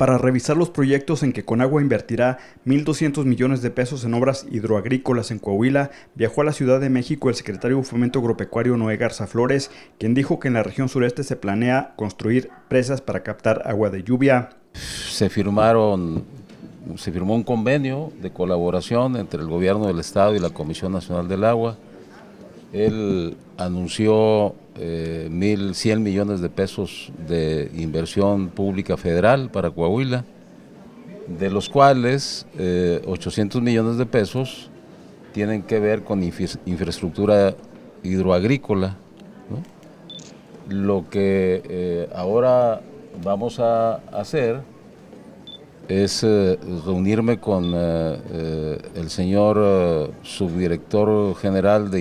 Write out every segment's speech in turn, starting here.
para revisar los proyectos en que Conagua invertirá 1.200 millones de pesos en obras hidroagrícolas en Coahuila, viajó a la Ciudad de México el secretario de Fomento Agropecuario Noé Garza Flores, quien dijo que en la región sureste se planea construir presas para captar agua de lluvia. Se firmaron se firmó un convenio de colaboración entre el gobierno del estado y la Comisión Nacional del Agua él anunció 1.100 eh, millones de pesos de inversión pública federal para Coahuila, de los cuales 800 eh, millones de pesos tienen que ver con infraestructura hidroagrícola. Lo que eh, ahora vamos a hacer es eh, reunirme con eh, eh, el señor subdirector general de,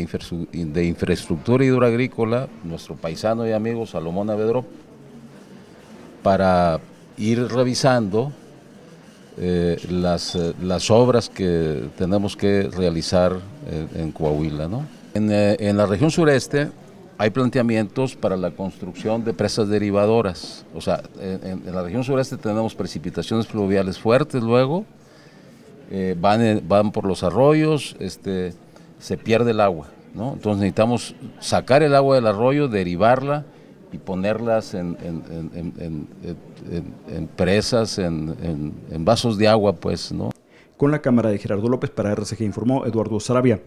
Infraestructura Hidroagrícola, nuestro paisano y amigo Salomón Avedro, para ir revisando las, obras que tenemos que realizar en Coahuila. ¿no? en la región sureste hay planteamientos para la construcción de presas derivadoras. O sea, en, la región sureste tenemos precipitaciones fluviales fuertes luego, eh, van, van por los arroyos, este, se pierde el agua. ¿no? Entonces necesitamos sacar el agua del arroyo, derivarla y ponerlas en, en presas, en, vasos de agua, pues, ¿no? Con la cámara de Gerardo López para RCG informó Eduardo Sarabia.